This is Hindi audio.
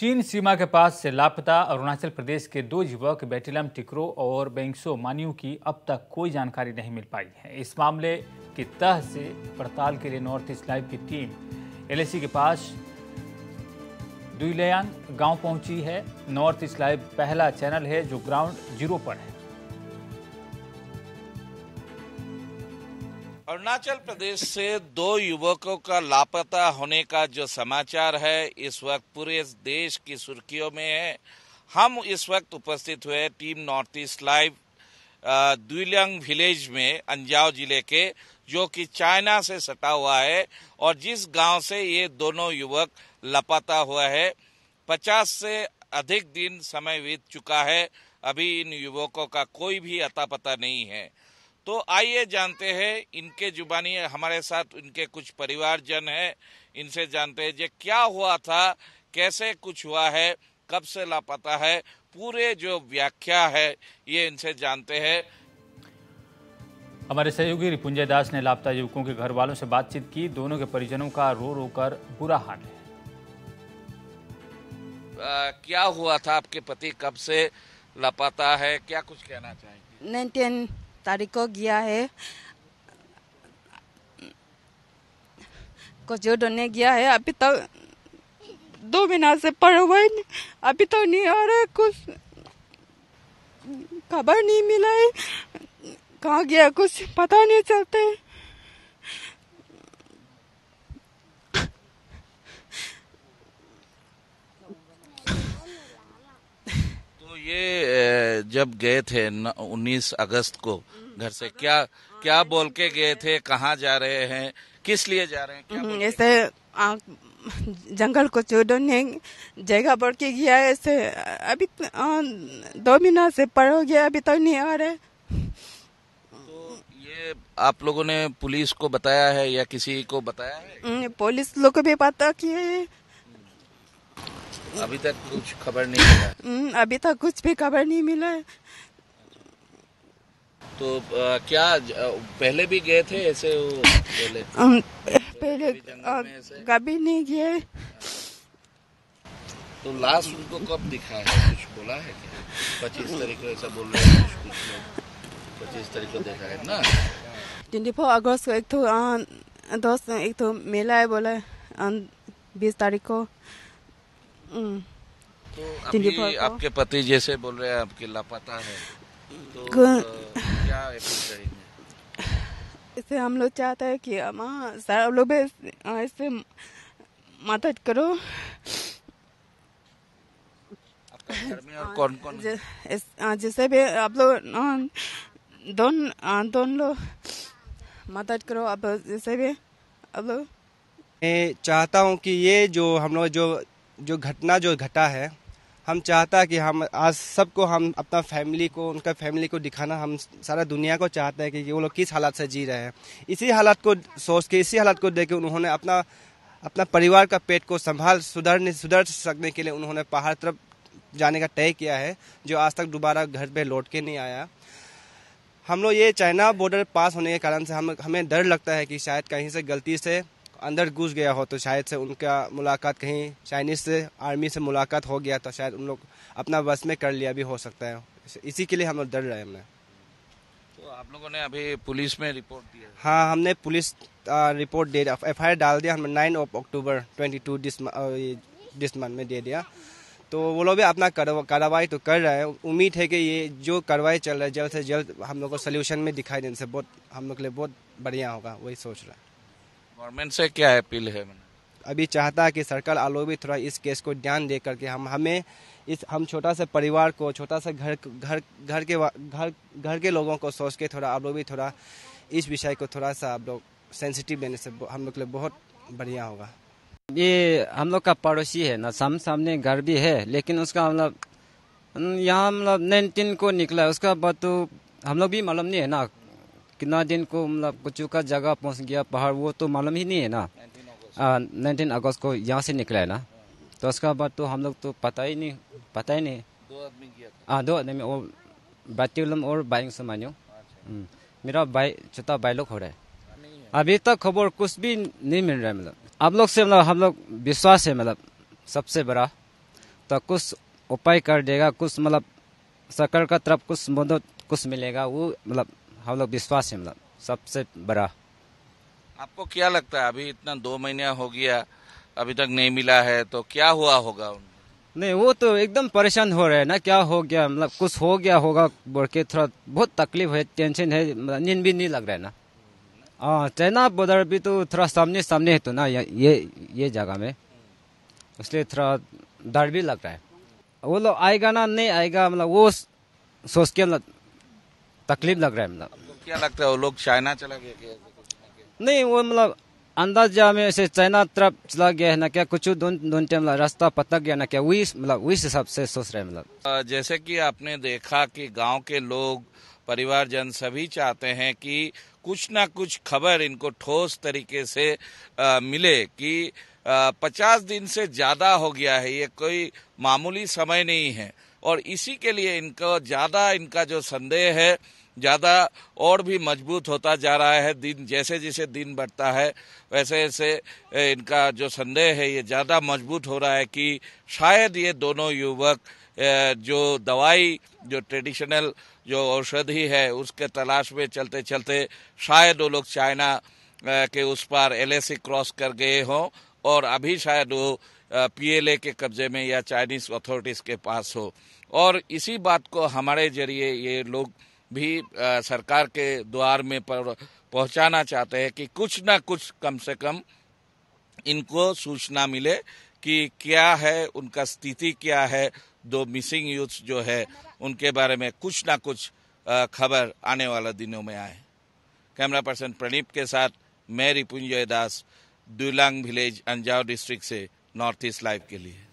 चीन सीमा के पास से लापता अरुणाचल प्रदेश के दो युवक बेटिलम टिकरो और बेंगसो मानियों की अब तक कोई जानकारी नहीं मिल पाई है इस मामले की तह से पड़ताल के लिए नॉर्थ ईस्ट लाइव की टीम एलएसी के पास दुईलयान गांव पहुंची है नॉर्थ ईस्ट लाइव पहला चैनल है जो ग्राउंड जीरो पर है अरुणाचल प्रदेश से दो युवकों का लापता होने का जो समाचार है इस वक्त पूरे देश की सुर्खियों में है हम इस वक्त उपस्थित हुए team North East Live Dwiliang village में अंजाव जिले के जो कि चाइना से सटा हुआ है और जिस गांव से ये दोनों युवक लापता हुआ है पचास से अधिक दिन समय बीत चुका है अभी इन युवकों का कोई भी अता पता नहीं है तो आइए जानते हैं इनके जुबानी हमारे साथ इनके कुछ परिवारजन है इनसे जानते हैं जे क्या हुआ था कैसे कुछ हुआ है कब से लापता है पूरे जो व्याख्या है ये इनसे जानते हैं हमारे सहयोगी रिपुंजय दास ने लापता युवकों के घर वालों से बातचीत की दोनों के परिजनों का रो रो कर बुरा हाल है आ, क्या हुआ था आपके पति कब से लापता है क्या कुछ कहना चाहेंगे तारीख को गया है को जो डने गया है अभी तक दो महीना से पड़ा हुआ है अभी तक नहीं आ रहा है कुछ खबर नहीं मिला है कहाँ गया कुछ पता नहीं चलते तो ये जब गए थे उन्नीस अगस्त को घर से क्या क्या बोल के गए थे कहाँ जा रहे हैं किस लिए जा रहे हैं हम्म, ऐसे जंगल को चोरों ने जगह बढ़ के गया ऐसे अभी दो महीना से पड़ हो गया अभी तक तो नहीं आ रहे तो ये आप लोगों ने पुलिस को बताया है या किसी को बताया है हम्म, पुलिस लोग को भी पता किए है अभी तक कुछ खबर नहीं मिला हम्म, अभी तक कुछ भी खबर नहीं मिला है तो आ, क्या पहले भी गए थे ऐसे वो पहले पहले कभी नहीं गए तो लास्ट उनको कब दिखा है कुछ बोला है क्या पच्चीस तारीख को ऐसा बोल रहे हैं कुछ कुछ पच्चीस तारीख को देखा है ना ट्वेंटी फोर अगस्त को एक तो दोस्त एक तो मेला है बोले बीस तारीख को तो, तो अभी आपके पति जैसे बोल रहे हैं आपके लापता है तो, तो क्या इसे हम लोग चाहते हैं कि माँ सारा लोग इससे मदद करो कौन कौन हाँ, जैसे भी आप लोग हाँ, दोन हाँ, दोन लोग मदद करो आप जैसे भी आप लोग मैं चाहता हूँ कि ये जो हम लोग जो जो घटना जो घटा है हम चाहता कि हम आज सबको हम अपना फैमिली को उनका फैमिली को दिखाना हम सारा दुनिया को चाहते हैं कि वो लोग किस हालात से जी रहे हैं इसी हालात को सोच के इसी हालात को देख के उन्होंने अपना अपना परिवार का पेट को संभाल सुधरने सुधर सकने के लिए उन्होंने पहाड़ तरफ जाने का तय किया है जो आज तक दोबारा घर पर लौट के नहीं आया हम लोग ये चाइना बॉर्डर पास होने के कारण से हम हमें डर लगता है कि शायद कहीं से गलती से अंदर घुस गया हो तो शायद से उनका मुलाकात कहीं चाइनीज से आर्मी से मुलाकात हो गया तो शायद उन लोग अपना बस में कर लिया भी हो सकता है इसी के लिए हम लोग डर रहे हमने तो आप लोगों ने अभी पुलिस में रिपोर्ट दिया हाँ हमने पुलिस रिपोर्ट दे एफ आई डाल दिया हमने nine of October twenty two this month में दे दिया तो वो लोग भी अपना कार्रवाई तो कर रहे हैं उम्मीद है कि ये जो कार्रवाई चल रहा है जल्द से जल्द हम लोग को सोल्यूशन में दिखाई देने से बहुत हम लोग के लिए बहुत बढ़िया होगा वही सोच रहा है गवर्नमेंट से क्या अपील है अभी चाहता है कि सरकार आलो भी थोड़ा इस केस को ध्यान दे करके हम हमें इस हम छोटा सा परिवार को छोटा सा घर घर घर के घर घर के लोगों को सोच के थोड़ा आप लोग भी थोड़ा इस विषय को थोड़ा सा आप लोग सेंसिटिव देने से हम लोग के लिए बहुत बढ़िया होगा ये हम लोग का पड़ोसी है ना साम सामने घर भी है लेकिन उसका मतलब यहाँ मतलब नाइनटीन को निकला है उसका बाद तो हम लोग भी मालूम नहीं है ना कितना दिन को मतलब कुचू का जगह पहुंच गया पहाड़ वो तो मालूम ही नहीं है ना नाइनटीन अगस्त को यहाँ से निकला है ना हाँ। तो उसका बाद तो हम लोग तो पता ही नहीं पता ही नहीं दो आदमी गया हाँ दो आदमी और बैट्यूलम और बाइक से मानियो अच्छा। हम्म, मेरा भाई छोटा भाई लोग हो रहा हाँ, है अभी तक खबर कुछ भी नहीं मिल रहा है मतलब आप लोग से मतलब हम लोग विश्वास है मतलब सबसे बड़ा तो कुछ उपाय कर देगा कुछ मतलब सरकार का तरफ कुछ मदद कुछ मिलेगा वो मतलब हम लोग विश्वास है मतलब सबसे बड़ा आपको क्या लगता है अभी इतना दो महीना हो गया अभी तक नहीं मिला है तो क्या हुआ होगा नहीं वो तो एकदम परेशान हो रहे हैं ना क्या हो गया मतलब कुछ हो गया होगा बोल के थोड़ा बहुत तकलीफ है टेंशन है मतलब नींद भी नहीं लग रहा है ना हाँ चाइना बॉर्डर भी तो थोड़ा सामने सामने है तो ना ये ये जगह में इसलिए थोड़ा डर भी लग रहा है वो लोग आएगा ना नहीं आएगा मतलब वो सोच के मतलब तकलीफ लग रहा है मतलब तो क्या लगता है वो लोग चाइना चला गया नहीं वो मतलब अंदाज जा में ऐसे चाइना तरफ चला गया है ना क्या कुछ ढूंढते मतलब रास्ता पता गया ना क्या वही मतलब वही हिसाब से सोच रहे मतलब जैसे कि आपने देखा कि गांव के लोग परिवार जन सभी चाहते हैं कि कुछ ना कुछ खबर इनको ठोस तरीके से आ, मिले कि आ, पचास दिन से ज्यादा हो गया है ये कोई मामूली समय नहीं है और इसी के लिए इनको ज़्यादा इनका जो संदेह है ज़्यादा और भी मजबूत होता जा रहा है दिन जैसे जैसे दिन बढ़ता है वैसे वैसे इनका जो संदेह है ये ज़्यादा मजबूत हो रहा है कि शायद ये दोनों युवक जो दवाई जो ट्रेडिशनल जो औषधि है उसके तलाश में चलते चलते शायद वो लोग चाइना के उस पार एलएसी क्रॉस कर गए हों और अभी शायद वो पीएलए के कब्जे में या चाइनीज अथॉरिटीज के पास हो और इसी बात को हमारे जरिए ये लोग भी सरकार के द्वार में पर पहुंचाना चाहते हैं कि कुछ ना कुछ कम से कम इनको सूचना मिले कि क्या है उनका स्थिति क्या है दो मिसिंग यूथ जो है उनके बारे में कुछ ना कुछ खबर आने वाले दिनों में आए कैमरा पर्सन प्रणीप के साथ मैं रिपुंजय दास दुलांग विलेज अंजाव डिस्ट्रिक्ट से नॉर्थ ईस्ट लाइव के लिए